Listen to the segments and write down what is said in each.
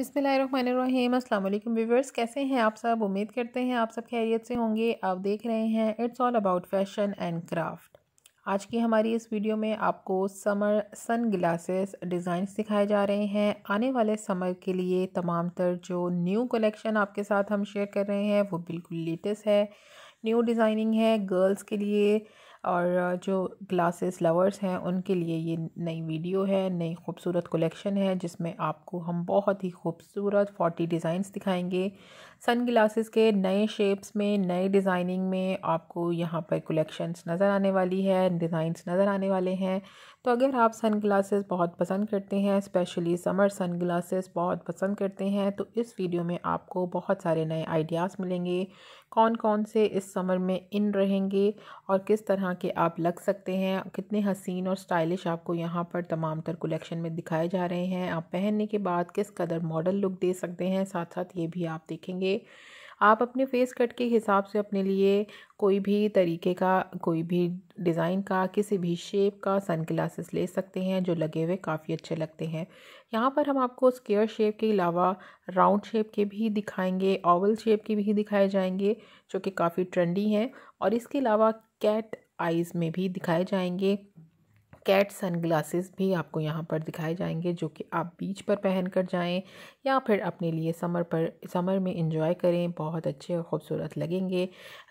अस्सलाम वालेकुम व्यूवर्स कैसे हैं आप सब उम्मीद करते हैं आप सब खैरियत से होंगे आप देख रहे हैं it's all about fashion and craft आज की हमारी इस वीडियो में आपको समर सन ग्लासेस डिज़ाइन सिखाए जा रहे हैं आने वाले समर के लिए तमाम तर जो न्यू कलेक्शन आपके साथ हम शेयर कर रहे हैं वो बिल्कुल लेटेस्ट है न्यू डिज़ाइनिंग है गर्ल्स के लिए और जो ग्लासेस लवर्स हैं उनके लिए ये नई वीडियो है नई खूबसूरत कलेक्शन है जिसमें आपको हम बहुत ही खूबसूरत फोर्टी डिज़ाइंस दिखाएंगे सन ग्लासेस के नए शेप्स में नए डिज़ाइनिंग में आपको यहाँ पर कलेक्शंस नज़र आने वाली है डिज़ाइंस नज़र आने वाले हैं तो अगर आप सन ग्लासेस बहुत पसंद करते हैं स्पेशली समर सन ग्लासेस बहुत पसंद करते हैं तो इस वीडियो में आपको बहुत सारे नए आइडियाज़ मिलेंगे कौन कौन से इस समर में इन रहेंगे और किस तरह के आप लग सकते हैं कितने हसीन और स्टाइलिश आपको यहाँ पर तमाम तर कलेक्शन में दिखाए जा रहे हैं आप पहनने के बाद किस कदर मॉडल लुक दे सकते हैं साथ साथ ये भी आप देखेंगे आप अपने फेस कट के हिसाब से अपने लिए कोई भी तरीके का कोई भी डिज़ाइन का किसी भी शेप का सन ग्लासेस ले सकते हैं जो लगे हुए काफ़ी अच्छे लगते हैं यहाँ पर हम आपको स्केयर शेप के अलावा राउंड शेप के भी दिखाएंगे ओवल शेप के भी दिखाए जाएंगे जो कि काफ़ी ट्रेंडी हैं और इसके अलावा कैट आइज़ में भी दिखाए जाएंगे कैट सन भी आपको यहाँ पर दिखाए जाएंगे जो कि आप बीच पर पहन कर जाएँ या फिर अपने लिए समर पर समर में इंजॉय करें बहुत अच्छे और ख़ूबसूरत लगेंगे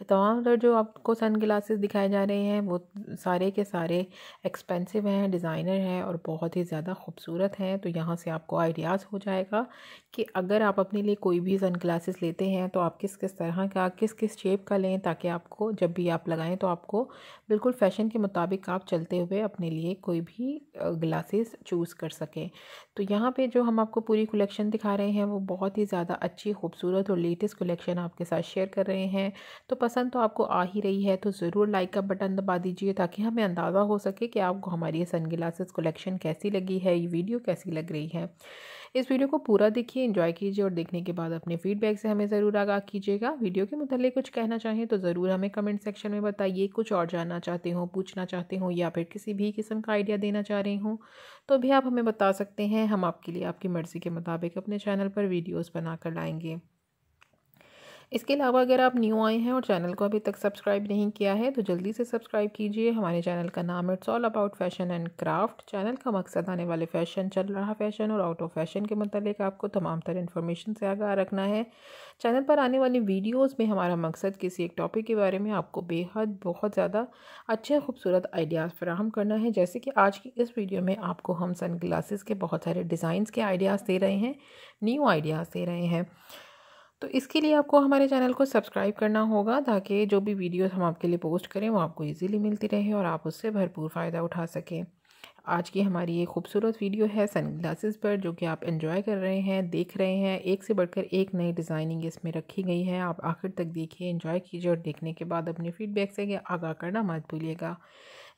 तमाम तो जो आपको सन ग्लासेस दिखाए जा रहे हैं वो सारे के सारे एक्सपेंसिव हैं डिज़ाइनर हैं और बहुत ही ज़्यादा खूबसूरत हैं तो यहाँ से आपको आइडियाज़ हो जाएगा कि अगर आप अपने लिए कोई भी सन ग्लासेस लेते हैं तो आप किस किस तरह का किस किस शेप का लें ताकि आपको जब भी आप लगाएं तो आपको बिल्कुल फ़ैशन के मुताबिक आप चलते हुए अपने लिए लिए कोई भी ग्लासेस चूज़ कर सकें तो यहाँ पे जो हम आपको पूरी कलेक्शन दिखा रहे हैं वो बहुत ही ज़्यादा अच्छी खूबसूरत और लेटेस्ट कलेक्शन आपके साथ शेयर कर रहे हैं तो पसंद तो आपको आ ही रही है तो ज़रूर लाइक का बटन दबा दीजिए ताकि हमें अंदाज़ा हो सके कि आपको हमारी सन ग्लासेस कलेक्शन कैसी लगी है ये वीडियो कैसी लग रही है इस वीडियो को पूरा देखिए इन्जॉय कीजिए और देखने के बाद अपने फीडबैक से हमें ज़रूर आगाह कीजिएगा वीडियो के मुतल कुछ कहना चाहें तो ज़रूर हमें कमेंट सेक्शन में बताइए कुछ और जानना चाहते हो पूछना चाहते हो या फिर किसी भी किस्म का आइडिया देना चाह रहे हों तो भी आप हमें बता सकते हैं हम आपके लिए आपकी मर्ज़ी के मुताबिक अपने चैनल पर वीडियोज़ बनाकर लाएंगे इसके अलावा अगर आप न्यू आए हैं और चैनल को अभी तक सब्सक्राइब नहीं किया है तो जल्दी से सब्सक्राइब कीजिए हमारे चैनल का नाम it's all about fashion and craft channel का मकसद आने वाले फैशन चल रहा फैशन और आउट ऑफ फैशन के मतलब आपको तमाम तरह इन्फॉर्मेशन से आगाह रखना है चैनल पर आने वाली वीडियोज़ में हमारा मकसद किसी एक टॉपिक के बारे में आपको बेहद बहुत ज़्यादा अच्छे खूबसूरत आइडियाज़ फ्राहम करना है जैसे कि आज की इस वीडियो में आपको हम सन ग्लासेस के बहुत सारे डिज़ाइंस के आइडियाज़ दे रहे हैं न्यू आइडियाज़ दे रहे हैं तो इसके लिए आपको हमारे चैनल को सब्सक्राइब करना होगा ताकि जो भी वीडियोस हम आपके लिए पोस्ट करें वो आपको इजीली मिलती रहे और आप उससे भरपूर फ़ायदा उठा सकें आज की हमारी ये खूबसूरत वीडियो है सन ग्लासेस पर जो कि आप इन्जॉय कर रहे हैं देख रहे हैं एक से बढ़कर एक नई डिज़ाइनिंग इसमें रखी गई है आप आखिर तक देखिए इन्जॉय कीजिए और देखने के बाद अपने फीडबैक से आगाह करना मत भूलिएगा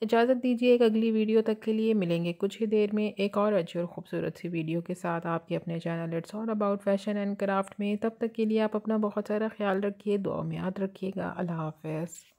इजाज़त दीजिए एक अगली वीडियो तक के लिए मिलेंगे कुछ ही देर में एक और अच्छी और ख़ूबसूरत सी वीडियो के साथ आपके अपने channel it's all about fashion and craft में तब तक के लिए आप अपना बहुत सारा ख्याल रखिए दुआ में याद रखिएगा अल्लाह हाफ